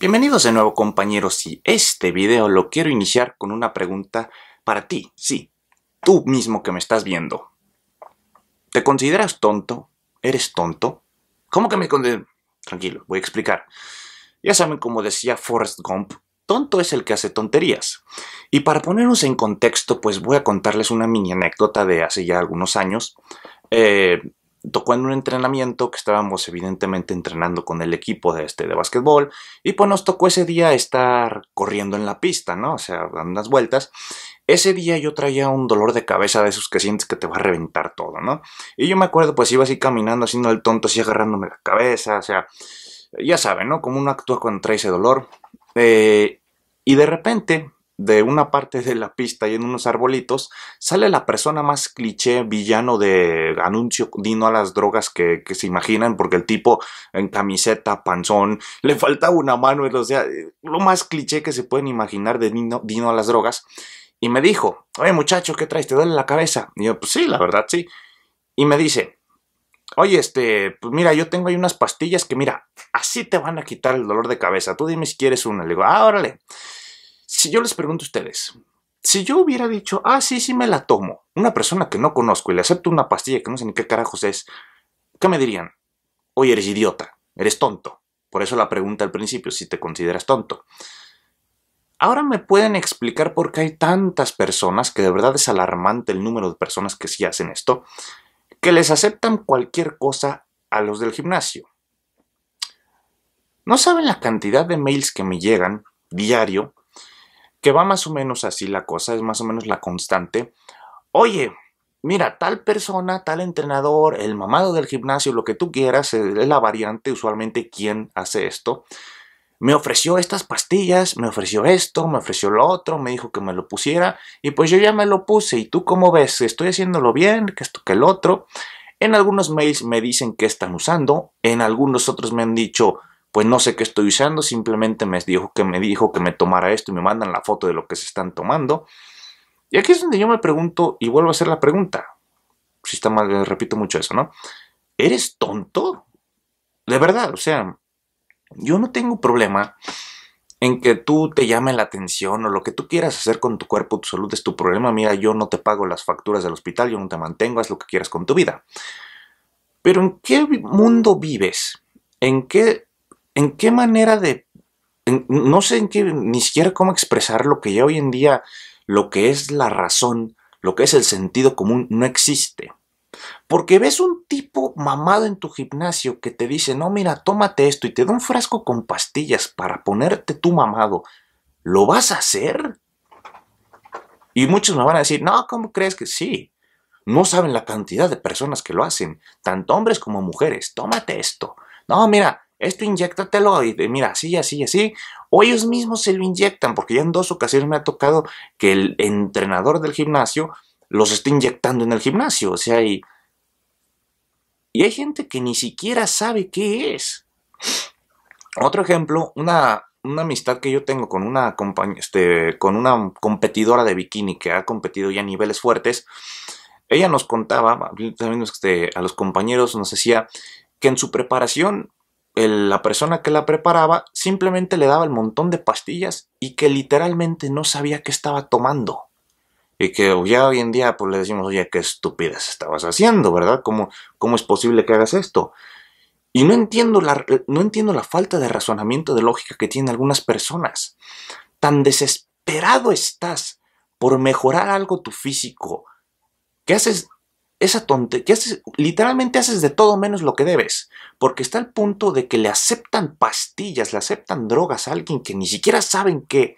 Bienvenidos de nuevo compañeros y este video lo quiero iniciar con una pregunta para ti, sí, tú mismo que me estás viendo. ¿Te consideras tonto? ¿Eres tonto? ¿Cómo que me considero? Tranquilo, voy a explicar. Ya saben como decía Forrest Gump, tonto es el que hace tonterías. Y para ponernos en contexto, pues voy a contarles una mini anécdota de hace ya algunos años. Eh, tocó en un entrenamiento que estábamos evidentemente entrenando con el equipo de este de básquetbol y pues nos tocó ese día estar corriendo en la pista, ¿no? O sea, dando unas vueltas. Ese día yo traía un dolor de cabeza de esos que sientes que te va a reventar todo, ¿no? Y yo me acuerdo pues iba así caminando haciendo el tonto, así agarrándome la cabeza, o sea, ya saben, ¿no? Como uno actúa cuando trae ese dolor. Eh, y de repente de una parte de la pista y en unos arbolitos, sale la persona más cliché villano de anuncio dino a las drogas que, se imaginan, porque el tipo en camiseta, panzón, le falta una mano, o sea, lo más cliché que se pueden imaginar de dino, dino a las drogas. Y me dijo, oye muchacho, ¿qué traes? ¿Te duele la cabeza? Y yo, pues sí, la verdad, sí. Y me dice, oye, este, pues mira, yo tengo ahí unas pastillas que mira, así te van a quitar el dolor de cabeza. Tú dime si quieres una. Le digo, ah, órale. Si yo les pregunto a ustedes, si yo hubiera dicho, ah, sí, sí me la tomo, una persona que no conozco y le acepto una pastilla que no sé ni qué carajos es, ¿qué me dirían? Oye, eres idiota, eres tonto. Por eso la pregunta al principio, si te consideras tonto. Ahora me pueden explicar por qué hay tantas personas, que de verdad es alarmante el número de personas que sí hacen esto, que les aceptan cualquier cosa a los del gimnasio. No saben la cantidad de mails que me llegan diario va más o menos así la cosa, es más o menos la constante. Oye, mira, tal persona, tal entrenador, el mamado del gimnasio, lo que tú quieras, es la variante usualmente quien hace esto. Me ofreció estas pastillas, me ofreció esto, me ofreció lo otro, me dijo que me lo pusiera y pues yo ya me lo puse y tú cómo ves, estoy haciéndolo bien, que esto, que el otro. En algunos mails me dicen que están usando, en algunos otros me han dicho, pues no sé qué estoy usando, simplemente me dijo que me dijo que me tomara esto y me mandan la foto de lo que se están tomando. Y aquí es donde yo me pregunto y vuelvo a hacer la pregunta. Si está mal, eh, repito mucho eso, ¿no? ¿Eres tonto? De verdad, o sea, yo no tengo problema en que tú te llame la atención o lo que tú quieras hacer con tu cuerpo, tu salud es tu problema. Mira, yo no te pago las facturas del hospital, yo no te mantengo, haz lo que quieras con tu vida. Pero ¿en qué mundo vives? ¿En qué en qué manera de, no sé ni siquiera cómo expresar lo que ya hoy en día, lo que es la razón, lo que es el sentido común, no existe. Porque ves un tipo mamado en tu gimnasio que te dice, no, mira, tómate esto y te da un frasco con pastillas para ponerte tu mamado, ¿lo vas a hacer? Y muchos me van a decir, no, ¿cómo crees que sí? No saben la cantidad de personas que lo hacen, tanto hombres como mujeres, tómate esto. No, mira, esto inyectatelo y mira, así, así, así. O ellos mismos se lo inyectan, porque ya en dos ocasiones me ha tocado que el entrenador del gimnasio los esté inyectando en el gimnasio. O sea, y, y hay gente que ni siquiera sabe qué es. Otro ejemplo, una, una amistad que yo tengo con una, este, con una competidora de bikini que ha competido ya a niveles fuertes. Ella nos contaba, también este, a los compañeros nos decía que en su preparación la persona que la preparaba simplemente le daba el montón de pastillas y que literalmente no sabía qué estaba tomando. Y que ya hoy en día pues le decimos, oye, qué estupidez estabas haciendo, ¿verdad? ¿Cómo, cómo es posible que hagas esto? Y no entiendo, la, no entiendo la falta de razonamiento, de lógica que tienen algunas personas. Tan desesperado estás por mejorar algo tu físico, ¿Qué haces esa tonte que haces, literalmente haces de todo menos lo que debes, porque está al punto de que le aceptan pastillas, le aceptan drogas a alguien que ni siquiera saben qué,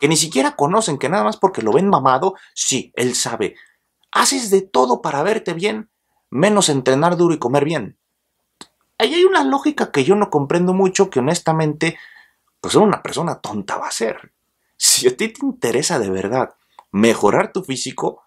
que ni siquiera conocen, que nada más porque lo ven mamado, sí, él sabe. Haces de todo para verte bien, menos entrenar duro y comer bien. Ahí hay una lógica que yo no comprendo mucho, que honestamente, pues una persona tonta va a ser. Si a ti te interesa de verdad mejorar tu físico,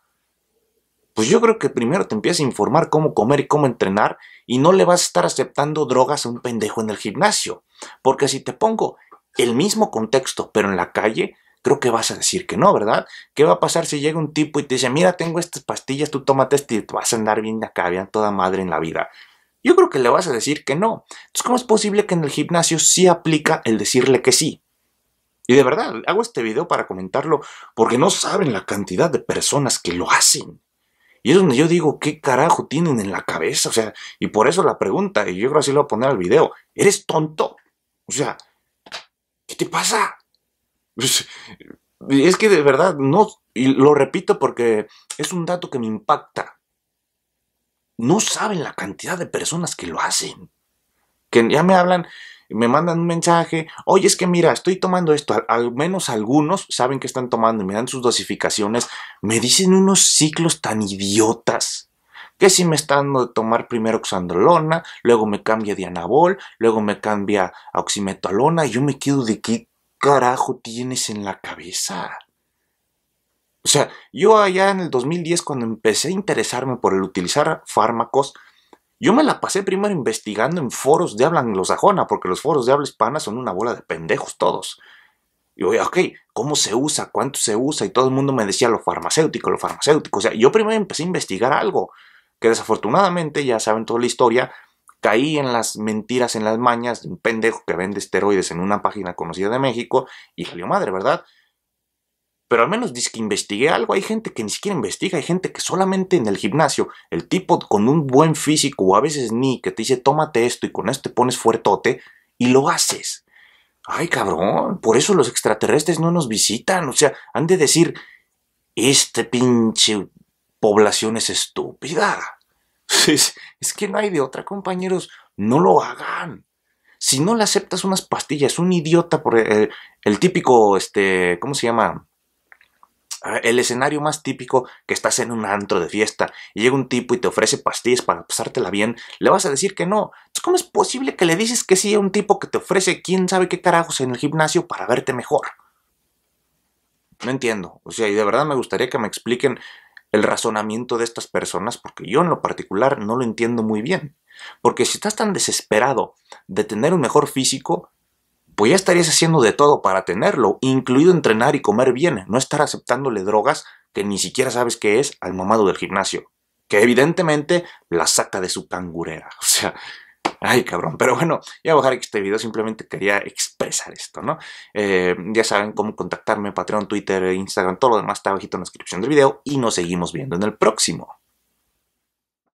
pues yo creo que primero te empiezas a informar cómo comer y cómo entrenar y no le vas a estar aceptando drogas a un pendejo en el gimnasio. Porque si te pongo el mismo contexto pero en la calle, creo que vas a decir que no, ¿verdad? ¿Qué va a pasar si llega un tipo y te dice, mira, tengo estas pastillas, tú tómate este y te vas a andar bien acá, bien toda madre en la vida? Yo creo que le vas a decir que no. Entonces, ¿cómo es posible que en el gimnasio sí aplica el decirle que sí? Y de verdad, hago este video para comentarlo porque no saben la cantidad de personas que lo hacen. Y es donde yo digo, ¿qué carajo tienen en la cabeza? O sea, y por eso la pregunta, y yo creo así lo voy a poner al video, ¿eres tonto? O sea, ¿qué te pasa? Pues, es que de verdad, no, y lo repito porque es un dato que me impacta. No saben la cantidad de personas que lo hacen. Que ya me hablan, me mandan un mensaje, oye, es que mira, estoy tomando esto, al, menos algunos saben que están tomando y me dan sus dosificaciones, me dicen unos ciclos tan idiotas. Que si me están dando de tomar primero oxandrolona, luego me cambia dianabol, luego me cambia a oximetolona, y yo me quedo de qué carajo tienes en la cabeza. O sea, yo allá en el 2010 cuando empecé a interesarme por el utilizar fármacos, yo me la pasé primero investigando en foros de habla anglosajona, porque los foros de habla hispana son una bola de pendejos todos. Y voy, ok, ¿cómo se usa? ¿Cuánto se usa? Y todo el mundo me decía lo farmacéutico, lo farmacéutico. O sea, yo primero empecé a investigar algo, que desafortunadamente, ya saben toda la historia, caí en las mentiras, en las mañas de un pendejo que vende esteroides en una página conocida de México y salió madre, ¿verdad? pero al menos dice que investigué algo. Hay gente que ni siquiera investiga, hay gente que solamente en el gimnasio, el tipo con un buen físico o a veces ni, que te dice tómate esto y con esto te pones fuertote y lo haces. Ay, cabrón, por eso los extraterrestres no nos visitan. O sea, han de decir, este pinche población es estúpida. Es, que no hay de otra, compañeros. No lo hagan. Si no le aceptas unas pastillas, un idiota, por el, eh, el típico, este, ¿cómo se llama? el escenario más típico que estás en un antro de fiesta y llega un tipo y te ofrece pastillas para pasártela bien, le vas a decir que no. ¿Cómo es posible que le dices que sí a un tipo que te ofrece quién sabe qué carajos en el gimnasio para verte mejor? No entiendo. O sea, y de verdad me gustaría que me expliquen el razonamiento de estas personas porque yo en lo particular no lo entiendo muy bien. Porque si estás tan desesperado de tener un mejor físico, pues ya estarías haciendo de todo para tenerlo, incluido entrenar y comer bien, no estar aceptándole drogas que ni siquiera sabes qué es al mamado del gimnasio, que evidentemente la saca de su cangurera. O sea, Ay, cabrón. Pero bueno, ya voy a dejar este video. Simplemente quería expresar esto, ¿no? Eh, ya saben cómo contactarme, Patreon, Twitter, Instagram, todo lo demás está abajito en la descripción del video. Y nos seguimos viendo en el próximo.